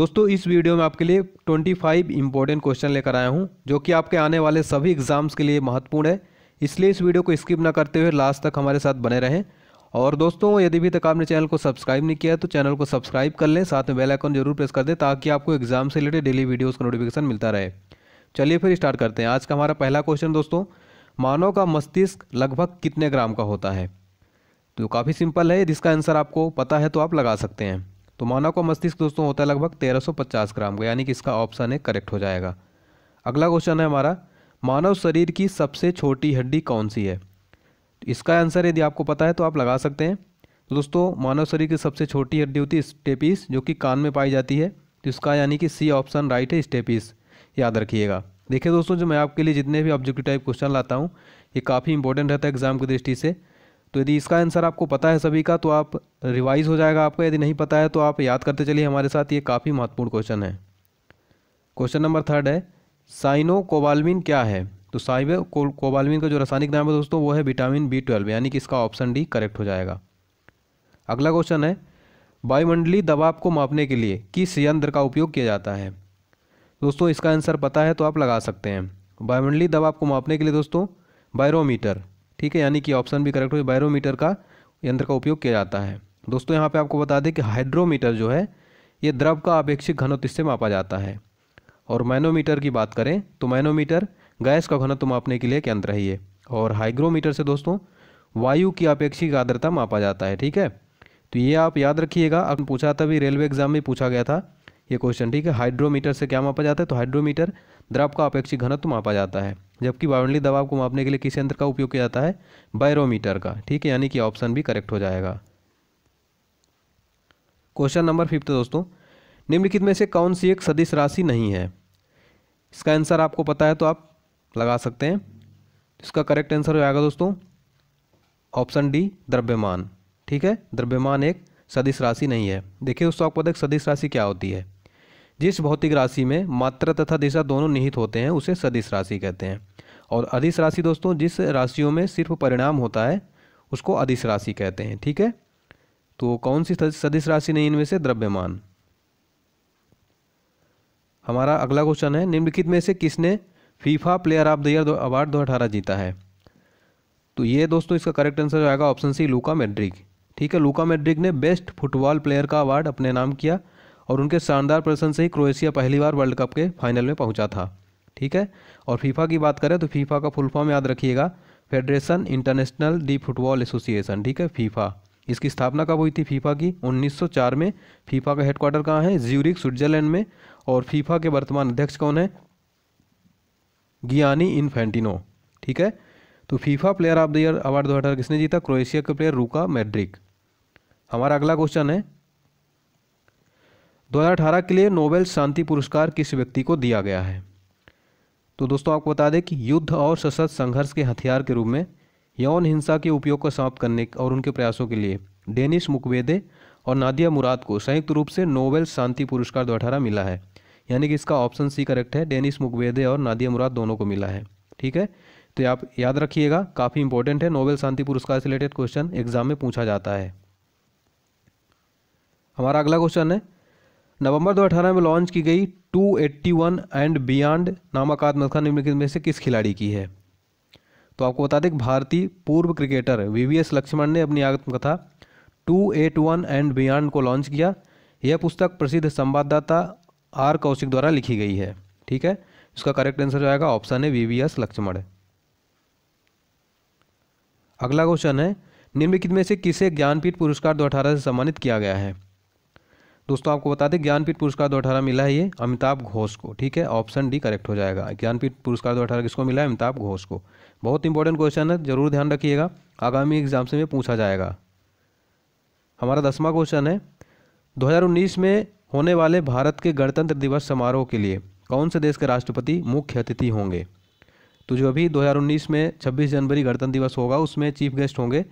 दोस्तों इस वीडियो में आपके लिए 25 इंपॉर्टेंट क्वेश्चन लेकर आया हूं जो कि आपके आने वाले सभी एग्जाम्स के लिए महत्वपूर्ण है इसलिए इस वीडियो को स्किप ना करते हुए लास्ट तक हमारे साथ बने रहें और दोस्तों यदि भी तक आपने चैनल को सब्सक्राइब नहीं किया है तो चैनल को सब्सक्राइब कर लें साथ में बेल आइकन जरूर प्रेस कर दें ताकि आपको एग्जाम से रिलेटेड डेली वीडियोज़ का नोटिफिकेशन मिलता रहे चलिए फिर स्टार्ट करते हैं आज का हमारा पहला क्वेश्चन दोस्तों मानव का मस्तिष्क लगभग कितने ग्राम का होता है तो काफ़ी सिंपल है जिसका आंसर आपको पता है तो आप लगा सकते हैं तो मानव का मस्तिष्क दोस्तों होता है लगभग 1350 ग्राम का यानी कि इसका ऑप्शन है करेक्ट हो जाएगा अगला क्वेश्चन है हमारा मानव शरीर की सबसे छोटी हड्डी कौन सी है इसका आंसर यदि आपको पता है तो आप लगा सकते हैं तो दोस्तों मानव शरीर की सबसे छोटी हड्डी होती है स्टेपीस जो कि कान में पाई जाती है तो इसका यानी कि सी ऑप्शन राइट है स्टेपीस याद रखिएगा देखिए दोस्तों जो मैं आपके लिए जितने भी ऑब्जेक्टिव टाइप क्वेश्चन लाता हूँ ये काफ़ी इंपॉर्टेंट रहता है एग्जाम की दृष्टि से तो यदि इसका आंसर आपको पता है सभी का तो आप रिवाइज हो जाएगा आपका यदि नहीं पता है तो आप याद करते चलिए हमारे साथ ये काफ़ी महत्वपूर्ण क्वेश्चन है क्वेश्चन नंबर थर्ड है साइनो कोबालमिन क्या है तो साइबे को, कोबालमिन का जो रासायनिक नाम है दोस्तों वो है विटामिन बी ट्वेल्व यानी कि इसका ऑप्शन डी करेक्ट हो जाएगा अगला क्वेश्चन है वायुमंडली दबाव को मापने के लिए किस यंत्र का उपयोग किया जाता है दोस्तों इसका आंसर पता है तो आप लगा सकते हैं वायुमंडली दबाव को मापने के लिए दोस्तों बायरोमीटर ठीक है यानी कि ऑप्शन भी करेक्ट हो बैरोमीटर का यंत्र का उपयोग किया जाता है दोस्तों यहाँ पे आपको बता दें कि हाइड्रोमीटर जो है ये द्रव का अपेक्षित घनत्व इससे मापा जाता है और मैनोमीटर की बात करें तो मैनोमीटर गैस का घनत्व मापने के लिए एक यंत्र है ये और हाइग्रोमीटर से दोस्तों वायु की अपेक्षिक आर्द्रता मापा जाता है ठीक है तो ये आप याद रखिएगा अब पूछा था भी रेलवे एग्जाम में पूछा गया था ये क्वेश्चन ठीक है हाइड्रोमीटर से क्या मापा जाता है तो हाइड्रोमीटर द्रव का अपेक्षित घनत्व मापा जाता है जबकि वायुमंडलीय दबाव को मापने के लिए किस यंत्र का उपयोग किया जाता है बैरोमीटर का ठीक है यानी कि ऑप्शन भी करेक्ट हो जाएगा क्वेश्चन नंबर फिफ्थ दोस्तों निम्नलिखित में से कौन सी एक सदिश राशि नहीं है इसका आंसर आपको पता है तो आप लगा सकते हैं इसका करेक्ट आंसर हो जाएगा दोस्तों ऑप्शन डी द्रव्यमान ठीक है द्रव्यमान एक सदिश राशि नहीं है देखिए दोस्तों आपको पता है सदिश राशि क्या होती है जिस भौतिक राशि में मात्रा तथा दिशा दोनों निहित होते हैं उसे सदिश राशि कहते हैं और अधिस राशि दोस्तों जिस राशियों में सिर्फ परिणाम होता है उसको अधिस राशि कहते हैं ठीक है तो कौन सी सदिश राशि नहीं इनमें से द्रव्यमान हमारा अगला क्वेश्चन है निम्नलिखित में से किसने FIFA player of the year award दो अठारह जीता है तो ये दोस्तों इसका करेक्ट आंसर आएगा ऑप्शन सी लूका मेड्रिक ठीक है लूका मेड्रिक ने बेस्ट फुटबॉल प्लेयर का अवार्ड अपने नाम किया और उनके शानदार प्रदर्शन से ही क्रोएशिया पहली बार वर्ल्ड कप के फाइनल में पहुंचा था ठीक है और फीफा की बात करें तो फीफा का फुल फॉर्म याद रखिएगा Federation Internationale de Football Association ठीक है फीफा इसकी स्थापना कब हुई थी फीफा की 1904 में फीफा का हेडक्वार्टर कहाँ है ज्यूरिक स्विट्जरलैंड में और फीफा के वर्तमान अध्यक्ष कौन है गियानी इनफेंटिनो ठीक है तो FIFA player of the year award दो किसने जीता क्रोएशिया के प्लेयर रूका मेड्रिक हमारा अगला क्वेश्चन है 2018 के लिए नोबेल शांति पुरस्कार किस व्यक्ति को दिया गया है तो दोस्तों आपको बता दें कि युद्ध और सशस्त्र संघर्ष के हथियार के रूप में यौन हिंसा के उपयोग को समाप्त करने और उनके प्रयासों के लिए डेनिस मुकवेदे और नादिया मुराद को संयुक्त रूप से नोबेल शांति पुरस्कार दो मिला है यानी कि इसका ऑप्शन सी करेक्ट है डेनिस मुकवेदे और नादिया मुराद दोनों को मिला है ठीक है तो आप याद रखिएगा काफ़ी इंपॉर्टेंट है नोबेल शांति पुरस्कार से रिलेटेड क्वेश्चन एग्जाम में पूछा जाता है हमारा अगला क्वेश्चन है नवंबर 2018 में लॉन्च की गई 281 एंड बियॉन्ड नामक आत्मकथा निम्नलिखित में से किस खिलाड़ी की है तो आपको बता दें भारतीय पूर्व क्रिकेटर वीवीएस लक्ष्मण ने अपनी आत्मकथा 281 एंड बियॉन्ड को लॉन्च किया यह पुस्तक प्रसिद्ध संवाददाता आर कौशिक द्वारा लिखी गई है ठीक है इसका करेक्ट आंसर आएगा ऑप्शन है वीवीएस लक्ष्मण अगला क्वेश्चन है निम्नलिखित में से किसे ज्ञानपीठ पुरस्कार दो से सम्मानित किया गया है दोस्तों आपको बता दें ज्ञानपीठ पुरस्कार दो अठारह मिला है ये अमिताभ घोष को ठीक है ऑप्शन डी करेक्ट हो जाएगा ज्ञानपीठ पुरस्कार दो अठारह किसको मिला है अमिताभ घोष को बहुत इंपॉर्टेंट क्वेश्चन है जरूर ध्यान रखिएगा आगामी एग्जाम से पूछा जाएगा हमारा दसवां क्वेश्चन है 2019 में होने वाले भारत के गणतंत्र दिवस समारोह के लिए कौन से देश के राष्ट्रपति मुख्य अतिथि होंगे तो जो अभी 2019 में 26 जनवरी गणतंत्र दिवस होगा उसमें चीफ गेस्ट होंगे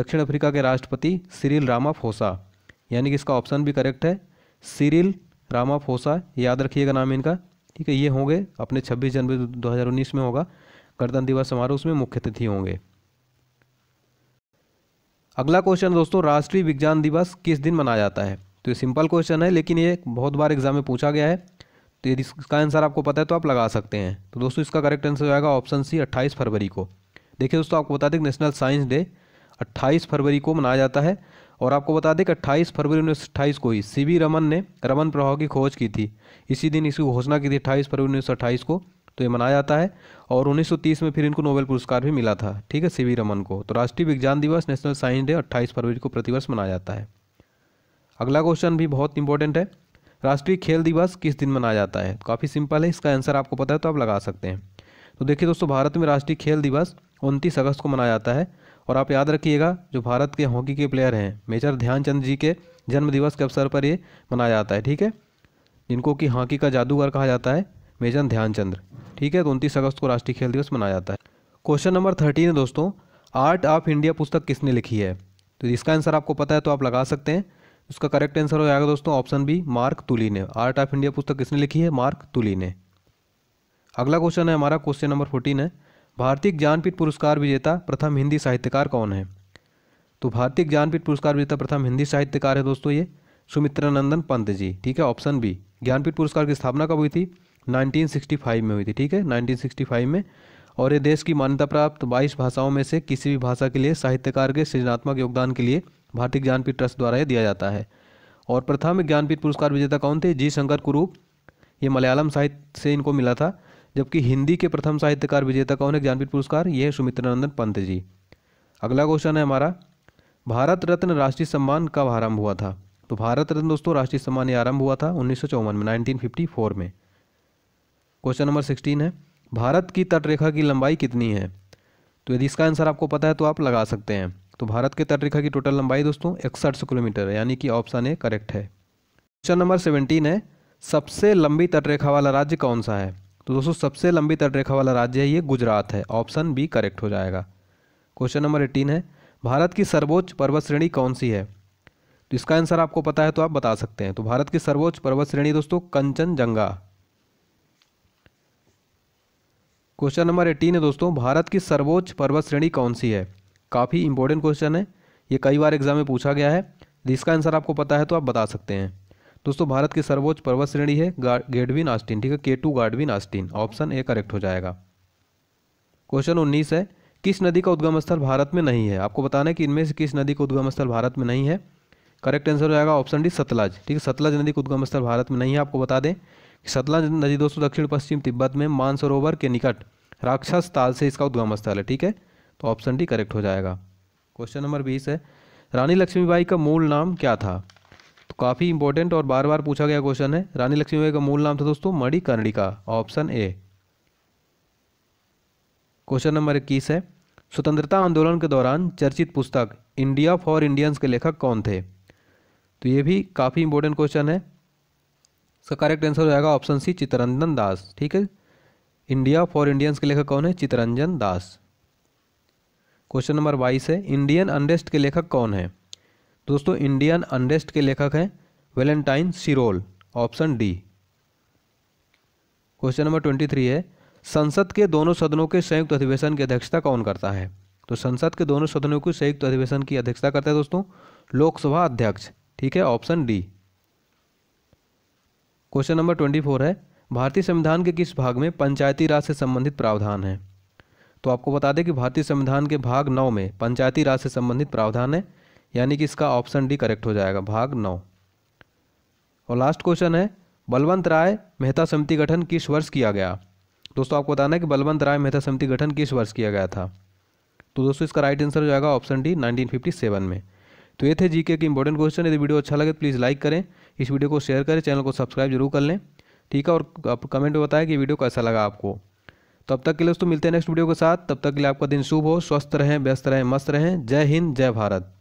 दक्षिण अफ्रीका के राष्ट्रपति सिरिल रामाफोसा यानी कि इसका ऑप्शन भी करेक्ट है सिरिल रामाफोसा याद रखिएगा नाम इनका ठीक है ये होंगे अपने 26 जनवरी 2019 में होगा गणतंत्र दिवस समारोह उसमें मुख्य अतिथि होंगे अगला क्वेश्चन दोस्तों राष्ट्रीय विज्ञान दिवस किस दिन मनाया जाता है तो ये सिंपल क्वेश्चन है लेकिन ये बहुत बार एग्जाम में पूछा गया है तो यदि इसका आंसर आपको पता है तो आप लगा सकते हैं तो दोस्तों इसका करेक्ट आंसर आएगा ऑप्शन सी अट्ठाईस फरवरी को देखिए दोस्तों आपको बता दें नेशनल साइंस डे अट्ठाईस फरवरी को मनाया जाता है और आपको बता दें कि अट्ठाईस फरवरी उन्नीस अट्ठाईस को ही सी रमन ने रमन प्रभाव की खोज की थी इसी दिन इसकी घोषणा की थी अट्ठाईस फरवरी उन्नीस अट्ठाईस को तो ये मनाया जाता है और 1930 में फिर इनको नोबेल पुरस्कार भी मिला था ठीक है सी रमन को तो राष्ट्रीय विज्ञान दिवस नेशनल साइंस डे 28 फरवरी को प्रतिवर्ष मनाया जाता है अगला क्वेश्चन भी बहुत इंपॉर्टेंट है राष्ट्रीय खेल दिवस किस दिन मनाया जाता है तो काफ़ी सिंपल है इसका आंसर आपको पता है तो आप लगा सकते हैं तो देखिए दोस्तों भारत में राष्ट्रीय खेल दिवस उनतीस अगस्त को मनाया जाता है और आप याद रखिएगा जो भारत के हॉकी के प्लेयर हैं मेजर ध्यानचंद जी के जन्म दिवस के अवसर पर ये मनाया जाता है ठीक है जिनको कि हॉकी का जादूगर कहा जाता है मेजर ध्यानचंद्र ठीक है तो उनतीस अगस्त को राष्ट्रीय खेल दिवस मनाया जाता है क्वेश्चन नंबर थर्टीन है दोस्तों आर्ट ऑफ इंडिया पुस्तक किसने लिखी है तो इसका आंसर आपको पता है तो आप लगा सकते हैं उसका करेक्ट आंसर हो जाएगा दोस्तों ऑप्शन बी मार्क तुली ने आर्ट ऑफ इंडिया पुस्तक किसने लिखी है मार्क तुली ने अगला क्वेश्चन है हमारा क्वेश्चन नंबर फोर्टीन है भारतीय ज्ञानपीठ पुरस्कार विजेता प्रथम हिंदी साहित्यकार कौन है तो भारतीय ज्ञानपीठ पुरस्कार विजेता प्रथम हिंदी साहित्यकार है दोस्तों ये सुमित्रानंदन पंत जी ठीक है ऑप्शन बी ज्ञानपीठ पुरस्कार की स्थापना कब हुई थी 1965 में हुई थी ठीक है 1965 में और ये देश की मान्यता प्राप्त 22 भाषाओं में से किसी भी भाषा के लिए साहित्यकार के सृजनात्मक योगदान के लिए भारतीय ज्ञानपीठ ट्रस्ट द्वारा यह दिया जाता है और प्रथम ज्ञानपीठ पुरस्कार विजेता कौन थे जी शंकर कुरूप ये मलयालम साहित्य से इनको मिला था जबकि हिंदी के प्रथम साहित्यकार विजेता कौन है ज्ञानपीठ पुरस्कार ये है सुमित्रानंदन पंत जी अगला क्वेश्चन है हमारा भारत रत्न राष्ट्रीय सम्मान कब आरंभ हुआ था तो भारत रत्न दोस्तों राष्ट्रीय सम्मान ये आरंभ हुआ था उन्नीस में नाइनटीन में क्वेश्चन नंबर सिक्सटीन है भारत की तटरेखा की लंबाई कितनी है तो यदि इसका आंसर आपको पता है तो आप लगा सकते हैं तो भारत के तटरेखा की टोटल लंबाई दोस्तों इकसठ सौ किलोमीटर है यानी कि ऑप्शन ए करेक्ट है क्वेश्चन नंबर सेवेंटीन है सबसे लंबी तटरेखा वाला राज्य कौन सा है तो दोस्तों सबसे लंबी तटरेखा वाला राज्य है ये गुजरात है ऑप्शन बी करेक्ट हो जाएगा क्वेश्चन नंबर एटीन है भारत की सर्वोच्च पर्वत श्रेणी कौन सी है तो इसका आंसर आपको पता है तो आप बता सकते हैं तो भारत की सर्वोच्च पर्वत श्रेणी दोस्तों कंचनजंगा क्वेश्चन नंबर एटीन है दोस्तों भारत की सर्वोच्च पर्वत श्रेणी कौन सी है काफ़ी इंपॉर्टेंट क्वेश्चन है ये कई बार एग्जाम में पूछा गया है इसका आंसर आपको पता है तो आप बता सकते हैं दोस्तों भारत की सर्वोच्च पर्वत श्रेणी है गेडविन आस्टिन ठीक है K two Godwin Austen option A correct हो जाएगा क्वेश्चन उन्नीस है किस नदी का उद्गम स्थल भारत में नहीं है आपको बताना है कि इनमें से किस नदी का उद्गम स्थल भारत में नहीं है करेक्ट आंसर हो जाएगा ऑप्शन डी सतलज ठीक है सतलज नदी का उद्गम स्थल भारत में नहीं है आपको बता दें कि सतलज नदी दोस्तों दक्षिण पश्चिम तिब्बत में मानसरोवर के निकट राक्षस ताल से इसका उद्गम स्थल है ठीक है तो ऑप्शन डी करेक्ट हो जाएगा क्वेश्चन नंबर बीस है रानी लक्ष्मीबाई का मूल नाम क्या था तो काफ़ी इंपॉर्टेंट और बार बार पूछा गया क्वेश्चन है रानी लक्ष्मीबाई का मूल नाम था दोस्तों Manikarnika option A question number इक्कीस है स्वतंत्रता आंदोलन के दौरान चर्चित पुस्तक इंडिया फॉर इंडियंस के लेखक कौन थे तो ये भी काफ़ी इंपॉर्टेंट क्वेश्चन है इसका करेक्ट आंसर हो जाएगा ऑप्शन सी चितरंजन दास ठीक है इंडिया फॉर इंडियंस के लेखक कौन है चितरंजन दास क्वेश्चन नंबर बाईस है इंडियन अनरेस्ट के लेखक कौन है दोस्तों इंडियन अनरेस्ट के लेखक हैं Valentine Chirol option D question number twenty three है संसद के दोनों सदनों के संयुक्त अधिवेशन की अध्यक्षता कौन करता है तो संसद के दोनों सदनों के संयुक्त अधिवेशन की अध्यक्षता करता है दोस्तों लोकसभा अध्यक्ष ठीक है option D question number twenty four है भारतीय संविधान के किस भाग में पंचायती राज से संबंधित प्रावधान है तो आपको बता दें कि भारतीय संविधान के भाग नौ में पंचायती राज से संबंधित प्रावधान है यानी कि इसका ऑप्शन डी करेक्ट हो जाएगा भाग नौ और लास्ट क्वेश्चन है बलवंत राय मेहता समिति गठन किस वर्ष किया गया दोस्तों आपको बताना है कि बलवंत राय मेहता समिति गठन किस वर्ष किया गया था तो दोस्तों इसका राइट आंसर हो जाएगा ऑप्शन डी 1957 में तो ये थे जीके के इंपॉर्टेंट क्वेश्चन यदि वीडियो अच्छा लगे तो प्लीज़ लाइक करें इस वीडियो को शेयर करें चैनल को सब्सक्राइब जरूर कर लें ठीक है और आप कमेंट में बताएं कि वीडियो कैसा लगा आपको तो अब तक के लिए दोस्तों मिलते हैं नेक्स्ट वीडियो के साथ तब तक के लिए आपका दिन शुभ हो स्वस्थ रहें व्यस्त रहें मस्त रहें जय हिंद जय भारत